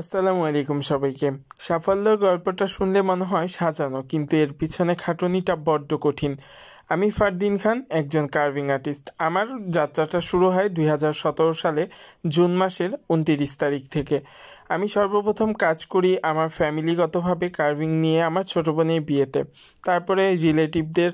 আসসালামু আলাইকুম সবাইকে সাফল্যর গল্পটা শুনলে মনে হয় সাজানো কিন্তু এর পিছনে খাটুনিটা বড্ড কঠিন আমি ফারদিন খান একজন কার্ভিং আর্টিস্ট আমার যাত্রাটা শুরু হয় দুই সালে জুন মাসের উনতিরিশ তারিখ থেকে আমি সর্বপ্রথম কাজ করি আমার ফ্যামিলিগতভাবে কার্ভিং নিয়ে আমার ছোটো বোনের বিয়েতে তারপরে রিলেটিভদের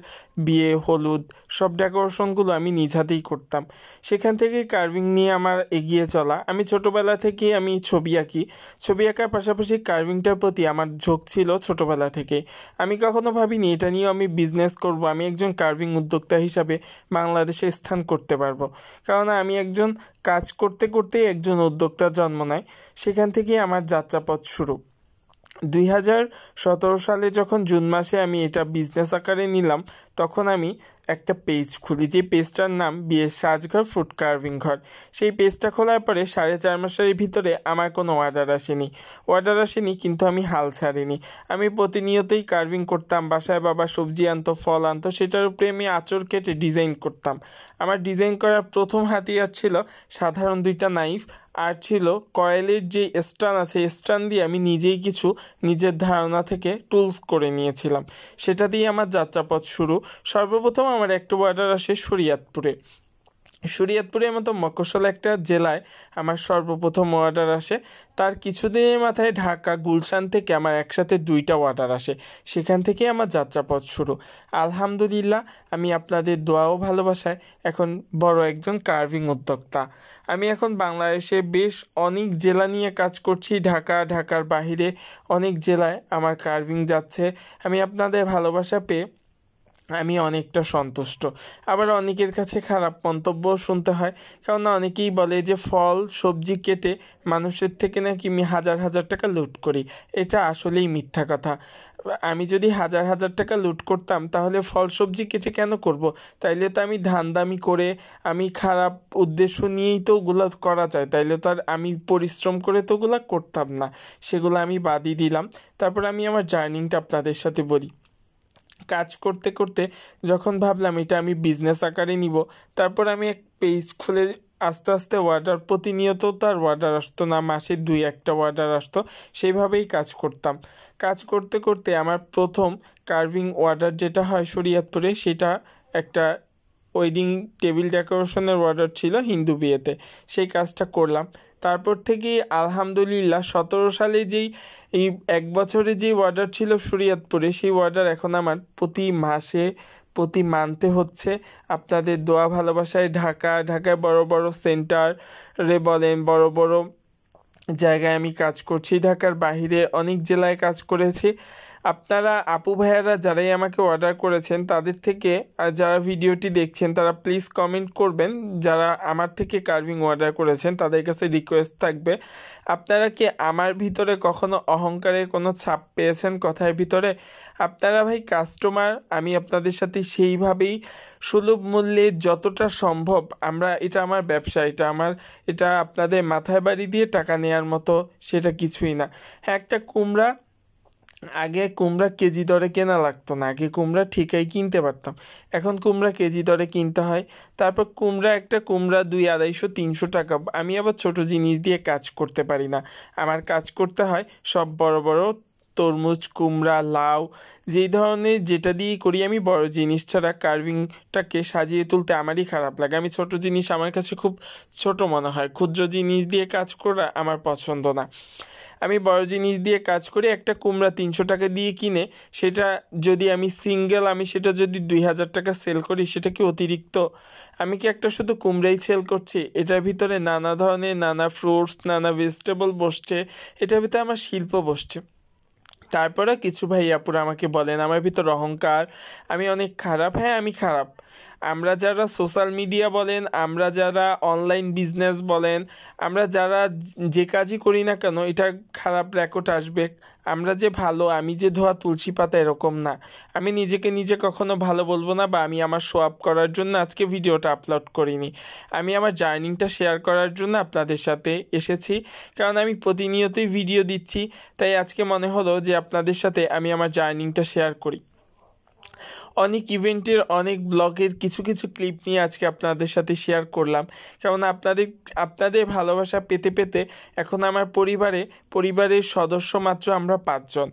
বিয়ে হলুদ সব ডেকোরেশনগুলো আমি নিজ হাতেই করতাম সেখান থেকে কার্ভিং নিয়ে আমার এগিয়ে চলা আমি ছোটোবেলা থেকেই আমি ছবি আঁকি ছবি আঁকার পাশাপাশি কার্ভিংটার প্রতি আমার ঝোঁক ছিল ছোটোবেলা থেকে আমি কখনো ভাবিনি এটা নিয়েও আমি বিজনেস করব আমি একজন কার্ভিং উদ্যোক্তা হিসাবে বাংলাদেশে স্থান করতে পারবো কারণ আমি একজন কাজ করতে করতেই একজন উদ্যোক্তার জন্ম নেয় সেখান থেকেই আমার যাত্রাপথ শুরু দুই হাজার সতেরো সালে যখন জুন মাসে আমি এটা বিজনেস আকারে নিলাম তখন আমি একটা পেজ খুলি যে পেজটার নাম বিয়ের সাজঘর ফুড কার্ভিং ঘর সেই পেজটা খোলার পরে সাড়ে চার মাসের ভিতরে আমার কোনো অর্ডার আসেনি অর্ডার আসেনি কিন্তু আমি হাল ছাড়িনি আমি প্রতিনিয়তই কার্ভিং করতাম বাসায় বাবা সবজি আনতো ফল আনতো সেটার উপরে আমি আঁচড় কেটে ডিজাইন করতাম আমার ডিজাইন করার প্রথম হাতিয়ার ছিল সাধারণ দুইটা নাইফ আর ছিল কয়েলের যে স্টান আছে স্টান দিয়ে আমি নিজেই কিছু নিজের ধারণা থেকে টুলস করে নিয়েছিলাম সেটা দিয়ে আমার যাত্রাপথ শুরু সর্বপ্রথম আমার একটু বর্ডার আসে শরিয়াতপুরে শরিয়াতপুরের মতো মকশল একটা জেলায় আমার সর্বপ্রথম অর্ডার আসে তার কিছুদিনের মাথায় ঢাকা গুলশান থেকে আমার একসাথে দুইটা অর্ডার আসে সেখান থেকে আমার যাত্রাপথ শুরু আলহামদুলিল্লাহ আমি আপনাদের দোয়াও ভালোবাসায় এখন বড় একজন কার্ভিং উদ্যোক্তা আমি এখন বাংলাদেশে বেশ অনেক জেলা নিয়ে কাজ করছি ঢাকা ঢাকার বাহিরে অনেক জেলায় আমার কার্ভিং যাচ্ছে আমি আপনাদের ভালোবাসা পেয়ে আমি অনেকটা সন্তুষ্ট আবার অনেকের কাছে খারাপ মন্তব্য শুনতে হয় কেননা অনেকেই বলে যে ফল সবজি কেটে মানুষের থেকে নাকি আমি হাজার হাজার টাকা লুট করি এটা আসলেই মিথ্যা কথা আমি যদি হাজার হাজার টাকা লুট করতাম তাহলে ফল সবজি কেটে কেন করব। তাইলে তো আমি ধান দামি করে আমি খারাপ উদ্দেশ্য নিয়েই তো ওগুলো করা যায় তাইলে তো আর আমি পরিশ্রম করে তো ওগুলো করতাম না সেগুলো আমি বাদই দিলাম তারপর আমি আমার জার্নিংটা আপনাদের সাথে বলি কাজ করতে করতে যখন ভাবলাম এটা আমি বিজনেস আকারে নিব তারপর আমি এক পেজ খুলে আস্তে আস্তে অর্ডার প্রতিনিয়ত তার অর্ডার আসতো না মাসে দুই একটা অর্ডার আসতো সেইভাবেই কাজ করতাম কাজ করতে করতে আমার প্রথম কার্ভিং অর্ডার যেটা হয় শরীয়তপুরে সেটা একটা ওয়েডিং টেবিল ডেকোরেশনের অর্ডার ছিল হিন্দু বিয়েতে সেই কাজটা করলাম তারপর থেকে আলহামদুলিল্লাহ সতেরো সালে যেই এই এক বছরে যে অর্ডার ছিল সুরিয়াতপুরে সেই অর্ডার এখন আমার প্রতি মাসে প্রতি মানতে হচ্ছে আপনাদের দোয়া ভালোবাসায় ঢাকা ঢাকায় বড় বড় সেন্টারে বলেন বড় বড় জায়গায় আমি কাজ করছি ঢাকার বাহিরে অনেক জেলায় কাজ করেছি আপনারা আপু ভাইয়ারা যারাই আমাকে অর্ডার করেছেন তাদের থেকে যারা ভিডিওটি দেখছেন তারা প্লিজ কমেন্ট করবেন যারা আমার থেকে কার্ভিং অর্ডার করেছেন তাদের কাছে রিকোয়েস্ট থাকবে আপনারা কি আমার ভিতরে কখনো অহংকারের কোনো ছাপ পেয়েছেন কথার ভিতরে আপনারা ভাই কাস্টমার আমি আপনাদের সাথে সেইভাবেই সুলভ মূল্যে যতটা সম্ভব আমরা এটা আমার ব্যবসা এটা আমার এটা আপনাদের মাথায় বাড়ি দিয়ে টাকা নেওয়ার মতো সেটা কিছুই না হ্যাঁ একটা কুমড়া আগে কুমড়া কেজি দরে কেনা লাগতো না আগে কুমড়া ঠিকাই কিনতে পারতাম এখন কুমড়া কেজি দরে কিনতে হয় তারপর কুমড়া একটা কুমড়া দুই আড়াইশো তিনশো টাকা আমি আবার ছোট জিনিস দিয়ে কাজ করতে পারি না আমার কাজ করতে হয় সব বড় বড় তরমুজ কুমড়া লাউ যেই ধরনের যেটা দিয়ে করি আমি বড় জিনিস ছাড়া কার্ভিংটাকে সাজিয়ে তুলতে আমারই খারাপ লাগে আমি ছোট জিনিস আমার কাছে খুব ছোট মনে হয় ক্ষুদ্র জিনিস দিয়ে কাজ করা আমার পছন্দ না আমি বড় জিনিস দিয়ে কাজ করি একটা কুমড়া তিনশো টাকা দিয়ে কিনে সেটা যদি আমি সিঙ্গেল আমি সেটা যদি দুই হাজার টাকা সেল করি সেটা কি অতিরিক্ত আমি কি একটা শুধু কুমড়াই সেল করছি এটার ভিতরে নানা ধরনের নানা ফ্রুটস নানা ভেজিটেবল বসছে এটার ভিতরে আমার শিল্প বসছে তারপরে কিছু ভাই আমাকে বলেন আমার ভিতর অহংকার আমি অনেক খারাপ হ্যাঁ আমি খারাপ আমরা যারা সোশ্যাল মিডিয়া বলেন আমরা যারা অনলাইন বিজনেস বলেন আমরা যারা যে কাজই করি না কেন এটা খারাপ রেকর্ড আসবে আমরা যে ভালো আমি যে ধোয়া তুলসী পাতা এরকম না আমি নিজেকে নিজে কখনো ভালো বলবো না বা আমি আমার শো আপ করার জন্য আজকে ভিডিওটা আপলোড করিনি আমি আমার জার্নিংটা শেয়ার করার জন্য আপনাদের সাথে এসেছি কারণ আমি প্রতিনিয়তই ভিডিও দিচ্ছি তাই আজকে মনে হলো যে আপনাদের সাথে আমি আমার জার্নিংটা শেয়ার করি অনেক ইভেন্টের অনেক ব্লগের কিছু কিছু ক্লিপ নিয়ে আজকে আপনাদের সাথে শেয়ার করলাম কারণ আপনাদের আপনাদের ভালোবাসা পেতে পেতে এখন আমার পরিবারে পরিবারের সদস্য মাত্র আমরা পাঁচজন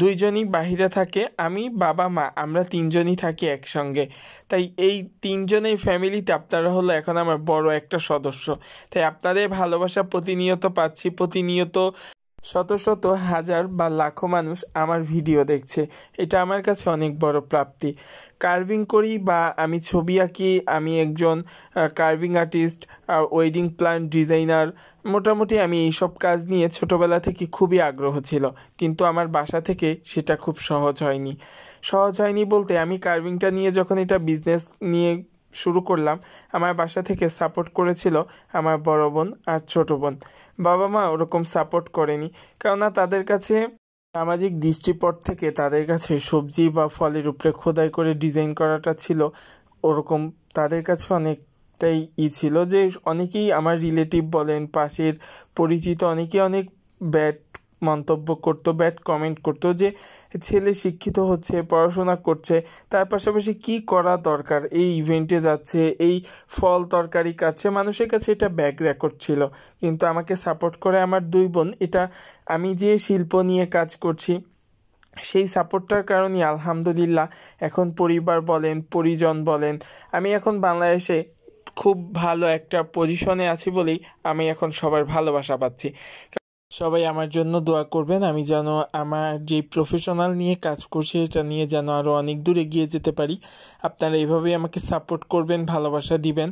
দুইজনই বাহিরে থাকে আমি বাবা মা আমরা তিনজনই থাকি একসঙ্গে তাই এই তিনজনের ফ্যামিলিতে আপনারা হলো এখন আমার বড় একটা সদস্য তাই আপনাদের ভালোবাসা প্রতিনিয়ত পাচ্ছি প্রতিনিয়ত শত শত হাজার বা লাখো মানুষ আমার ভিডিও দেখছে এটা আমার কাছে অনেক বড় প্রাপ্তি কার্ভিং করি বা আমি ছবি আঁকি আমি একজন carving artist wedding plan designer মোটামুটি আমি এইসব কাজ নিয়ে ছোটোবেলা থেকে খুবই আগ্রহ ছিল কিন্তু আমার বাসা থেকে সেটা খুব সহজ হয়নি সহজ হয়নি বলতে আমি কার্ভিংটা নিয়ে যখন এটা বিজনেস নিয়ে শুরু করলাম আমার বাসা থেকে সাপোর্ট করেছিল আমার বড় বোন আর ছোটো বোন বাবা মা ওরকম সাপোর্ট করেনি কেননা তাদের কাছে সামাজিক দৃষ্টিপট থেকে তাদের কাছে সবজি বা ফলের উপরে খোদাই করে ডিজাইন করাটা ছিল ওরকম তাদের কাছে অনেকটাই ই ছিল যে অনেকেই আমার রিলেটিভ বলেন পাশের পরিচিত অনেকেই অনেক ব্যাড মন্তব্য করতো ব্যাড কমেন্ট করতো যে ছেলে শিক্ষিত হচ্ছে পড়াশোনা করছে তার পাশাপাশি কি করা দরকার এই ইভেন্টে যাচ্ছে এই ফল তরকারি কাটছে মানুষের কাছে এটা ব্যাক রেকর্ড ছিল কিন্তু আমাকে সাপোর্ট করে আমার দুই বোন এটা আমি যে শিল্প নিয়ে কাজ করছি সেই সাপোর্টটার কারণে আলহামদুলিল্লাহ এখন পরিবার বলেন পরিজন বলেন আমি এখন বাংলাদেশে খুব ভালো একটা পজিশনে আছি বলেই আমি এখন সবার ভালোবাসা পাচ্ছি সবাই আমার জন্য দোয়া করবেন আমি যেন আমার যে প্রফেশনাল নিয়ে কাজ করছি এটা নিয়ে যেন আরও অনেক দূর এগিয়ে যেতে পারি আপনারা এভাবেই আমাকে সাপোর্ট করবেন ভালোবাসা দিবেন